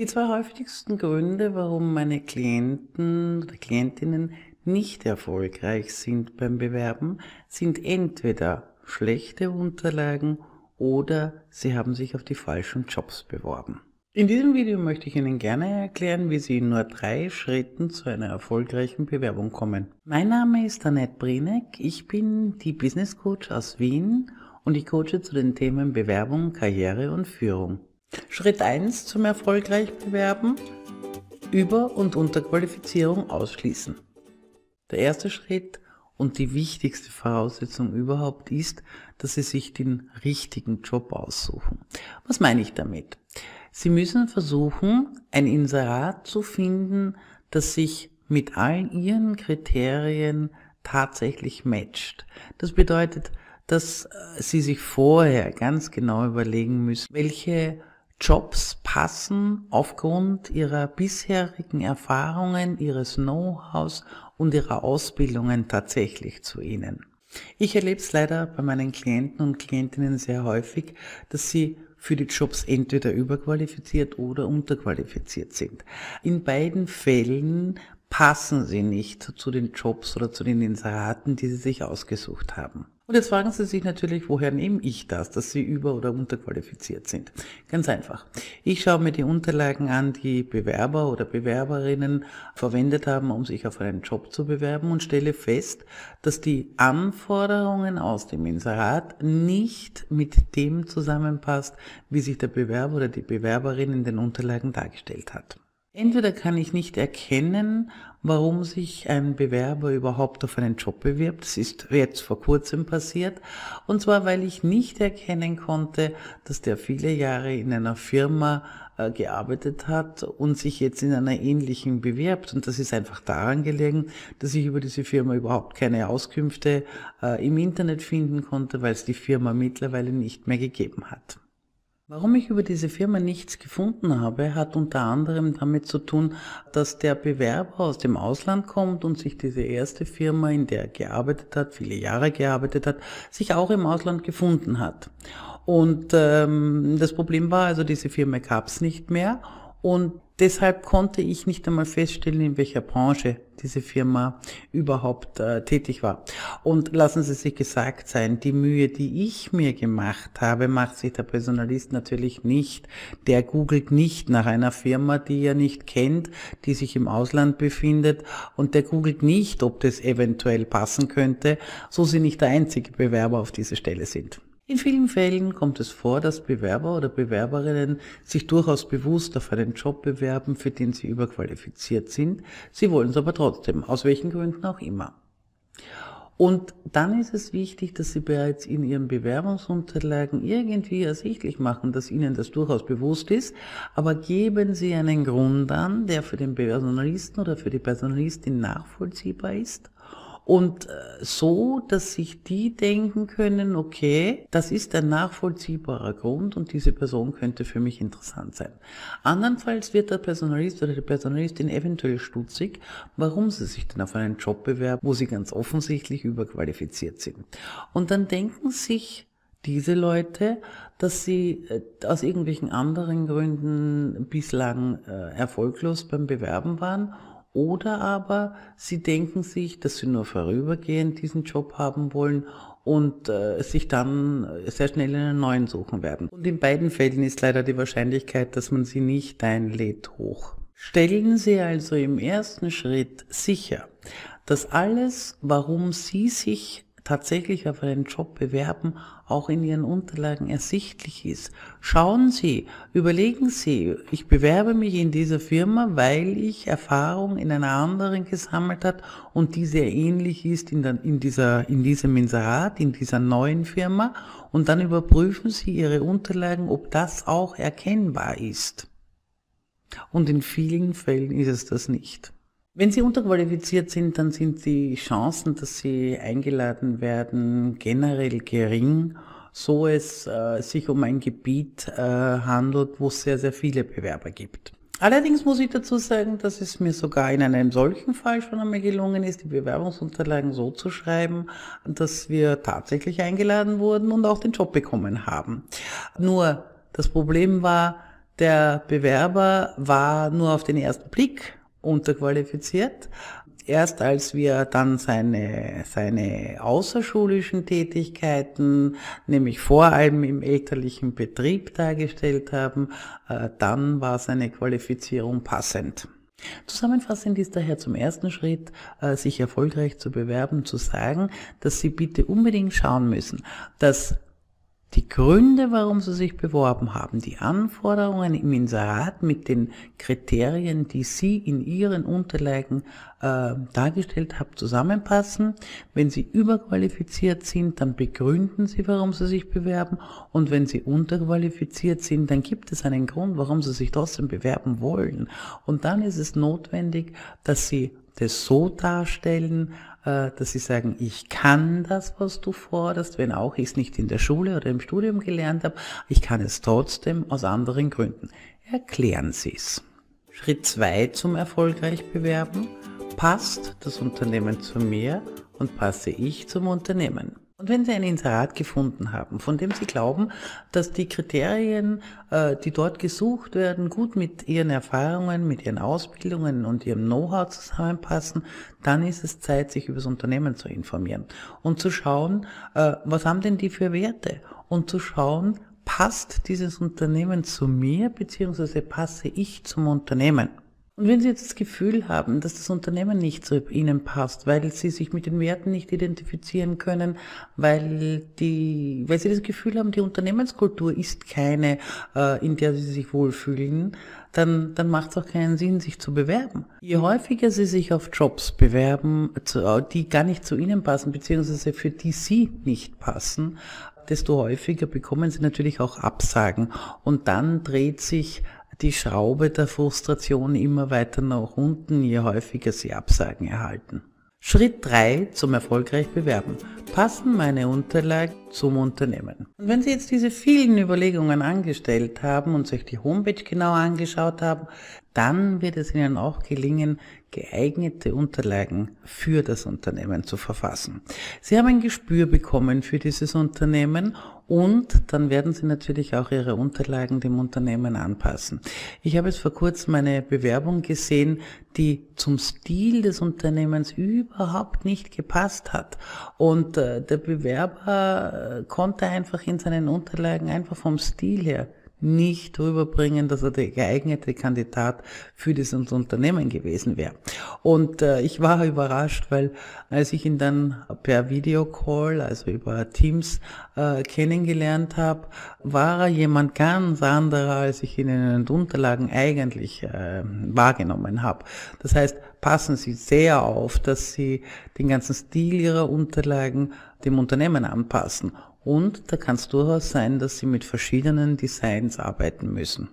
Die zwei häufigsten Gründe, warum meine Klienten oder Klientinnen nicht erfolgreich sind beim Bewerben, sind entweder schlechte Unterlagen oder sie haben sich auf die falschen Jobs beworben. In diesem Video möchte ich Ihnen gerne erklären, wie Sie in nur drei Schritten zu einer erfolgreichen Bewerbung kommen. Mein Name ist Annette Brinek, ich bin die Business Coach aus Wien und ich coache zu den Themen Bewerbung, Karriere und Führung. Schritt 1 zum erfolgreich Bewerben. Über- und Unterqualifizierung ausschließen. Der erste Schritt und die wichtigste Voraussetzung überhaupt ist, dass Sie sich den richtigen Job aussuchen. Was meine ich damit? Sie müssen versuchen, ein Inserat zu finden, das sich mit allen Ihren Kriterien tatsächlich matcht. Das bedeutet, dass äh, Sie sich vorher ganz genau überlegen müssen, welche Jobs passen aufgrund ihrer bisherigen Erfahrungen, ihres Know-hows und ihrer Ausbildungen tatsächlich zu ihnen. Ich erlebe es leider bei meinen Klienten und Klientinnen sehr häufig, dass sie für die Jobs entweder überqualifiziert oder unterqualifiziert sind. In beiden Fällen passen sie nicht zu den Jobs oder zu den Inseraten, die sie sich ausgesucht haben. Und jetzt fragen Sie sich natürlich, woher nehme ich das, dass Sie über- oder unterqualifiziert sind? Ganz einfach. Ich schaue mir die Unterlagen an, die Bewerber oder Bewerberinnen verwendet haben, um sich auf einen Job zu bewerben und stelle fest, dass die Anforderungen aus dem Inserat nicht mit dem zusammenpasst, wie sich der Bewerber oder die Bewerberin in den Unterlagen dargestellt hat. Entweder kann ich nicht erkennen, warum sich ein Bewerber überhaupt auf einen Job bewirbt. Das ist jetzt vor kurzem passiert. Und zwar, weil ich nicht erkennen konnte, dass der viele Jahre in einer Firma äh, gearbeitet hat und sich jetzt in einer ähnlichen bewirbt. Und das ist einfach daran gelegen, dass ich über diese Firma überhaupt keine Auskünfte äh, im Internet finden konnte, weil es die Firma mittlerweile nicht mehr gegeben hat. Warum ich über diese Firma nichts gefunden habe, hat unter anderem damit zu tun, dass der Bewerber aus dem Ausland kommt und sich diese erste Firma, in der er gearbeitet hat, viele Jahre gearbeitet hat, sich auch im Ausland gefunden hat. Und ähm, das Problem war also, diese Firma gab es nicht mehr und deshalb konnte ich nicht einmal feststellen, in welcher Branche diese Firma überhaupt äh, tätig war. Und lassen Sie sich gesagt sein, die Mühe, die ich mir gemacht habe, macht sich der Personalist natürlich nicht. Der googelt nicht nach einer Firma, die er nicht kennt, die sich im Ausland befindet und der googelt nicht, ob das eventuell passen könnte, so Sie nicht der einzige Bewerber auf diese Stelle sind. In vielen Fällen kommt es vor, dass Bewerber oder Bewerberinnen sich durchaus bewusst auf einen Job bewerben, für den sie überqualifiziert sind. Sie wollen es aber trotzdem, aus welchen Gründen auch immer. Und dann ist es wichtig, dass Sie bereits in Ihren Bewerbungsunterlagen irgendwie ersichtlich machen, dass Ihnen das durchaus bewusst ist, aber geben Sie einen Grund an, der für den Personalisten oder für die Personalistin nachvollziehbar ist und äh, so, dass sich die denken können, okay, das ist ein nachvollziehbarer Grund und diese Person könnte für mich interessant sein. Andernfalls wird der Personalist oder die Personalistin eventuell stutzig, warum sie sich denn auf einen Job bewerben, wo sie ganz offensichtlich überqualifiziert sind. Und dann denken sich diese Leute, dass sie äh, aus irgendwelchen anderen Gründen bislang äh, erfolglos beim Bewerben waren oder aber sie denken sich, dass sie nur vorübergehend diesen Job haben wollen und äh, sich dann sehr schnell einen neuen suchen werden. Und in beiden Fällen ist leider die Wahrscheinlichkeit, dass man sie nicht einlädt, hoch. Stellen Sie also im ersten Schritt sicher, dass alles, warum Sie sich tatsächlich auf einen Job bewerben, auch in Ihren Unterlagen ersichtlich ist. Schauen Sie, überlegen Sie, ich bewerbe mich in dieser Firma, weil ich Erfahrung in einer anderen gesammelt hat und die sehr ähnlich ist in, der, in, dieser, in diesem Inserat, in dieser neuen Firma und dann überprüfen Sie Ihre Unterlagen, ob das auch erkennbar ist. Und in vielen Fällen ist es das nicht. Wenn Sie unterqualifiziert sind, dann sind die Chancen, dass Sie eingeladen werden, generell gering, so es äh, sich um ein Gebiet äh, handelt, wo es sehr, sehr viele Bewerber gibt. Allerdings muss ich dazu sagen, dass es mir sogar in einem solchen Fall schon einmal gelungen ist, die Bewerbungsunterlagen so zu schreiben, dass wir tatsächlich eingeladen wurden und auch den Job bekommen haben. Nur das Problem war, der Bewerber war nur auf den ersten Blick unterqualifiziert. Erst als wir dann seine, seine außerschulischen Tätigkeiten, nämlich vor allem im elterlichen Betrieb dargestellt haben, äh, dann war seine Qualifizierung passend. Zusammenfassend ist daher zum ersten Schritt, äh, sich erfolgreich zu bewerben, zu sagen, dass Sie bitte unbedingt schauen müssen, dass die Gründe, warum sie sich beworben haben, die Anforderungen im Inserat mit den Kriterien, die sie in ihren Unterlagen äh, dargestellt haben, zusammenpassen. Wenn sie überqualifiziert sind, dann begründen sie, warum sie sich bewerben. Und wenn sie unterqualifiziert sind, dann gibt es einen Grund, warum sie sich trotzdem bewerben wollen. Und dann ist es notwendig, dass sie das so darstellen, äh, dass sie sagen, ich kann das, was du forderst, wenn auch ich es nicht in der Schule oder im Studium gelernt habe, ich kann es trotzdem aus anderen Gründen. Erklären Sie es. Schritt 2 zum erfolgreich bewerben. Passt das Unternehmen zu mir und passe ich zum Unternehmen? Und wenn Sie ein Inserat gefunden haben, von dem Sie glauben, dass die Kriterien, äh, die dort gesucht werden, gut mit Ihren Erfahrungen, mit Ihren Ausbildungen und Ihrem Know-how zusammenpassen, dann ist es Zeit, sich über das Unternehmen zu informieren und zu schauen, äh, was haben denn die für Werte und zu schauen, passt dieses Unternehmen zu mir, beziehungsweise passe ich zum Unternehmen. Und wenn Sie jetzt das Gefühl haben, dass das Unternehmen nicht zu Ihnen passt, weil Sie sich mit den Werten nicht identifizieren können, weil, die, weil Sie das Gefühl haben, die Unternehmenskultur ist keine, äh, in der Sie sich wohlfühlen, dann, dann macht es auch keinen Sinn, sich zu bewerben. Je mhm. häufiger Sie sich auf Jobs bewerben, die gar nicht zu Ihnen passen, beziehungsweise für die Sie nicht passen, desto häufiger bekommen Sie natürlich auch Absagen. Und dann dreht sich die Schraube der Frustration immer weiter nach unten, je häufiger sie Absagen erhalten. Schritt 3 zum erfolgreich Bewerben. Passen meine Unterlagen zum Unternehmen. Und wenn Sie jetzt diese vielen Überlegungen angestellt haben und sich die Homepage genau angeschaut haben, dann wird es Ihnen auch gelingen, geeignete Unterlagen für das Unternehmen zu verfassen. Sie haben ein Gespür bekommen für dieses Unternehmen und dann werden Sie natürlich auch Ihre Unterlagen dem Unternehmen anpassen. Ich habe jetzt vor kurzem eine Bewerbung gesehen, die zum Stil des Unternehmens überhaupt nicht gepasst hat. Und äh, der Bewerber äh, konnte einfach in seinen Unterlagen einfach vom Stil her nicht rüberbringen, dass er der geeignete Kandidat für dieses Unternehmen gewesen wäre. Und äh, ich war überrascht, weil als ich ihn dann per Videocall, also über Teams äh, kennengelernt habe, war er jemand ganz anderer, als ich ihn in den Unterlagen eigentlich äh, wahrgenommen habe. Das heißt, passen Sie sehr auf, dass Sie den ganzen Stil Ihrer Unterlagen dem Unternehmen anpassen. Und da kann es durchaus sein, dass Sie mit verschiedenen Designs arbeiten müssen.